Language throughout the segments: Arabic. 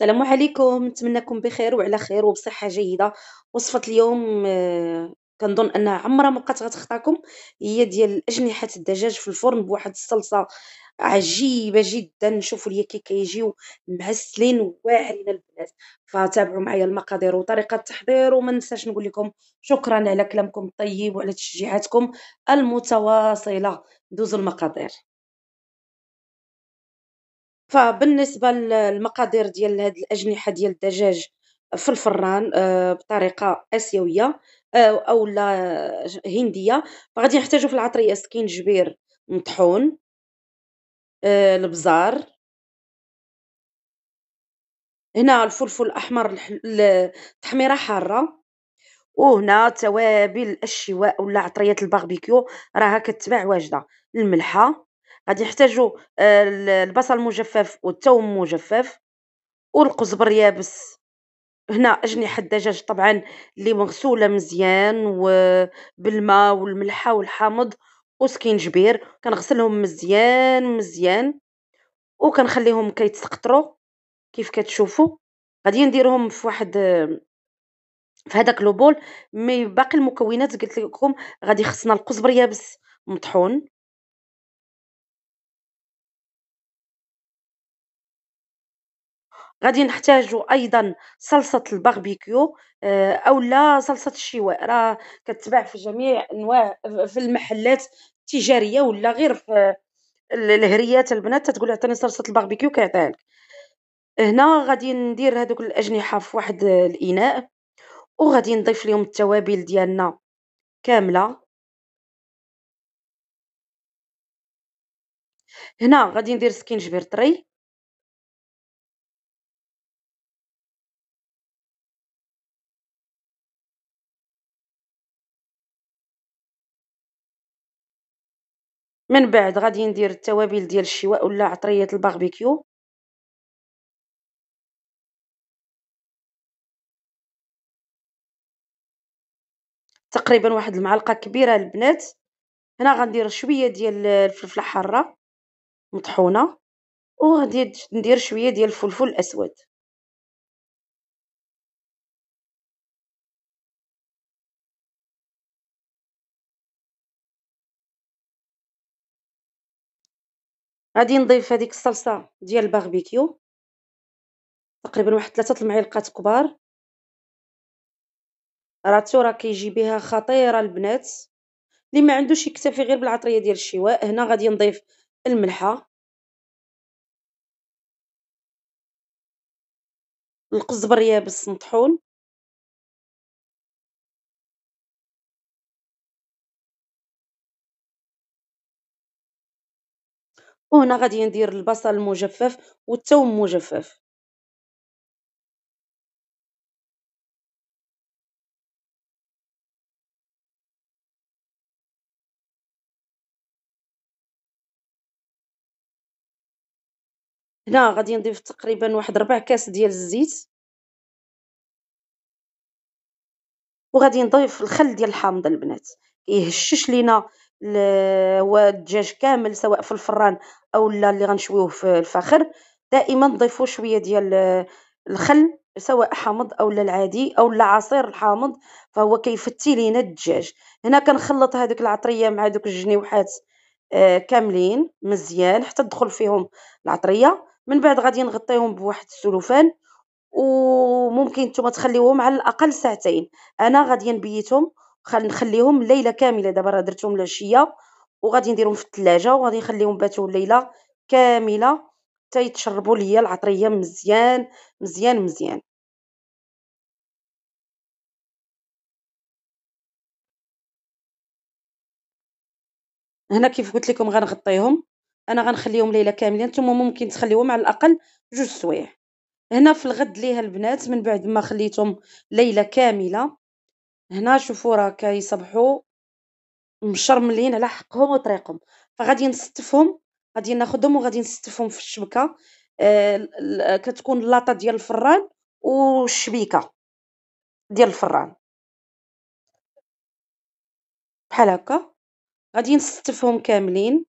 السلام عليكم نتمنىكم بخير وعلى خير وبصحه جيده وصفه اليوم آه، كنظن انها عمرها ما بقات غتخطاكم هي ديال اجنحه الدجاج في الفرن بواحد الصلصه عجيبه جدا شوفوا ليا كي كيجيو معسلين وواعرين البنات فتابعوا معايا المقادير وطريقه التحضير وما ننساش نقول لكم شكرا على كلامكم الطيب وعلى تشجيعاتكم المتواصله دوزوا المقادير فبالنسبة للمقادير ديال هاد الأجنحة ديال الدجاج في الفران آه، بطريقة آسيوية آه، أو أولا هندية، فغادي نحتاجو في العطرية سكينجبير مطحون، آه، البزار، هنا الفلفل الأحمر التحميرة حارة، وهنا توابل الشواء ولا عطرية الباربيكيو راها كتباع واجدة، الملحة. غادي نحتاجو آه، البصل مجفف والثوم مجفف والقزبر يابس هنا اجنحه الدجاج طبعا اللي مغسوله مزيان وبالماء والملحه والحامض وسكينجبير كنغسلهم مزيان مزيان وكنخليهم كيتسقطرو كيف كتشوفوا غادي نديرهم في واحد في هذاك لوبول مي باقي المكونات قلت لكم غادي خصنا القزبر يابس مطحون غادي نحتاجوا ايضا صلصه الباربيكيو آه، او لا صلصه الشواء راه كتباع في جميع انواع في المحلات التجاريه ولا غير في الهريات البنات تقول عطيني صلصه الباربيكيو كيعطيها لك هنا غادي ندير هذوك الاجنحه في واحد الاناء وغادي نضيف لهم التوابل ديالنا كامله هنا غادي ندير سكينجبير طري من بعد غادي ندير التوابل ديال الشواء ولا عطريه الباربيكيو تقريبا واحد المعلقه كبيره البنات هنا غندير شويه ديال الفلفله حاره مطحونه وغادي ندير شويه ديال الفلفل الاسود غادي نضيف هذيك الصلصه ديال الباربيكيو تقريبا واحد ثلاثه المعلقات كبار راتو راه كيجي بها خطيره البنات اللي ما عندوش يكتفي غير بالعطريه ديال الشواء هنا غادي نضيف الملحه القزبر يابس مطحون وهنا غادي ندير البصل المجفف والثوم مجفف هنا غادي نضيف تقريبا واحد ربع كاس ديال الزيت وغادي نضيف الخل ديال الحامض البنات كيهشش لينا والدجاج كامل سواء في الفران او لا اللي غنشويوه في الفخر دائما ضيفوا شويه ديال الخل سواء حامض او لا العادي او لا عصير الحامض فهو كيفتي لينا الدجاج هنا كنخلط هذوك العطريه مع دوك الجنيوحات آه، كاملين مزيان حتى تدخل فيهم العطريه من بعد غادي نغطيهم بواحد السلوفان وممكن نتوما تخليوهم على الاقل ساعتين انا غادي نبيتهم خل نخليهم ليله كامله دابا راه درتهم العشيه وغادي نديرهم في الثلاجه وغادي نخليهم باتوا ليله كامله حتى يتشربوا ليا العطريه مزيان مزيان مزيان هنا كيف قلت لكم غنغطيهم انا غنخليهم ليله كامله نتوما ممكن تخليوهم على الاقل جوج سوايع هنا في الغد ليها البنات من بعد ما خليتهم ليله كامله هنا شوفو راه كيصبحوا مشرملين على حقهم وطريقهم فغادي نستفهم غادي ناخذهم وغادي نستفهم في الشبكه آه، كتكون لاطه ديال الفران والشبيكه ديال الفران بحال هكا غادي نستفهم كاملين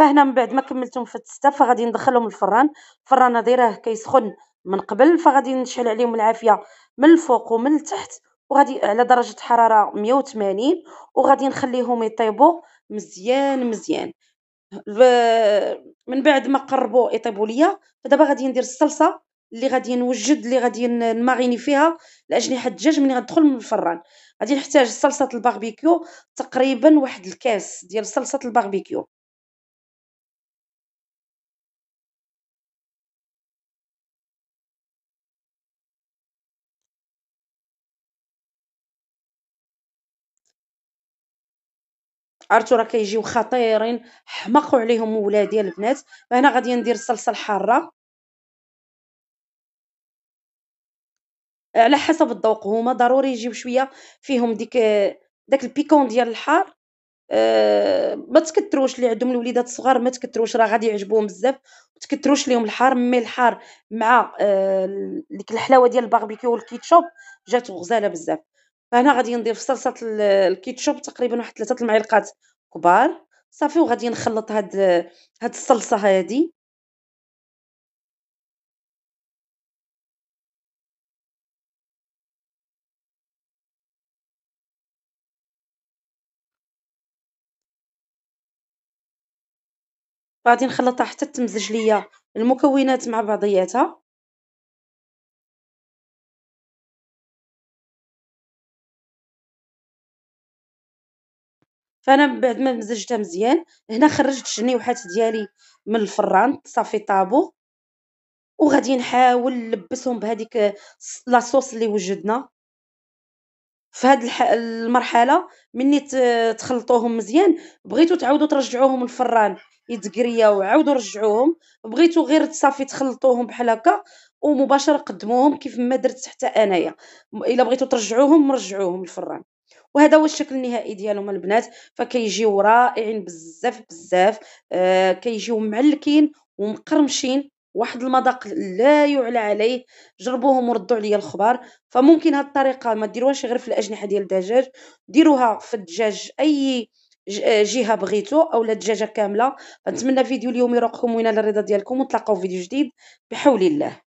فهنا من بعد ما كملتهم في التسته فغادي ندخلهم الفران الفران دايراه كيسخن من قبل فغادي نشعل عليهم العافيه من الفوق ومن التحت وغادي على درجه حراره 180 وغادي نخليهم يطيبوا مزيان مزيان من بعد ما قربوا يطيبوا ليا فدابا غادي ندير الصلصه اللي غادي نوجد اللي غادي نماغيني فيها الاجنحه الدجاج ملي غندخل من الفران غادي نحتاج صلصه الباربيكيو تقريبا واحد الكاس ديال صلصه الباربيكيو عرفتوا راه كيجيو خطيرين حمقوا عليهم ولادي البنات فهنا غادي ندير الصلصه الحاره على حسب الذوق هما ضروري يجيو شويه فيهم ديك داك البيكون ديال الحار أه ما تكثروش اللي عندهم الوليدات الصغار ما تكثروش راه غادي يعجبوهم بزاف ما تكثروش ليهم الحار مي الحار مع أه ديك الحلاوه ديال الباربيكيو والكيتشوب جات غزاله بزاف فهنا غادي ندير في صلصه الكيتشوب تقريبا واحد ثلاثه المعلقات كبار صافي وغادي نخلط هاد هاد الصلصه هادي غادي نخلطها حتى تمزج ليا المكونات مع بعضياتها فانا من بعد ما مزجتها مزيان هنا خرجت الشنيوحات ديالي من الفران صافي طابو وغادي نحاول نلبسهم بهذيك لاصوص اللي وجدنا في هاد المرحله مني تخلطوهم مزيان بغيتو تعاودوا ترجعوهم للفران يتقرياو عاودو رجعوهم بغيتو غير صافي تخلطوهم بحال هكا ومباشره قدموهم كيف ما درت حتى انايا الا بغيتو ترجعوهم رجعوهم للفران وهذا هو الشكل النهائي ديالهم البنات فكيجيو رائعين بزاف بزاف آه كيجيو معلكين ومقرمشين واحد المذاق لا يعلى عليه جربوهم وردوا عليا الخبر فممكن هاد الطريقه ما ديروهاش غير في الاجنحه ديال الدجاج ديروها في الدجاج اي آه، جهه بغيتو اولا الدجاجه كامله نتمنى فيديو اليوم يروقكم وينال الرضا ديالكم ونتلاقاو في فيديو جديد بحول الله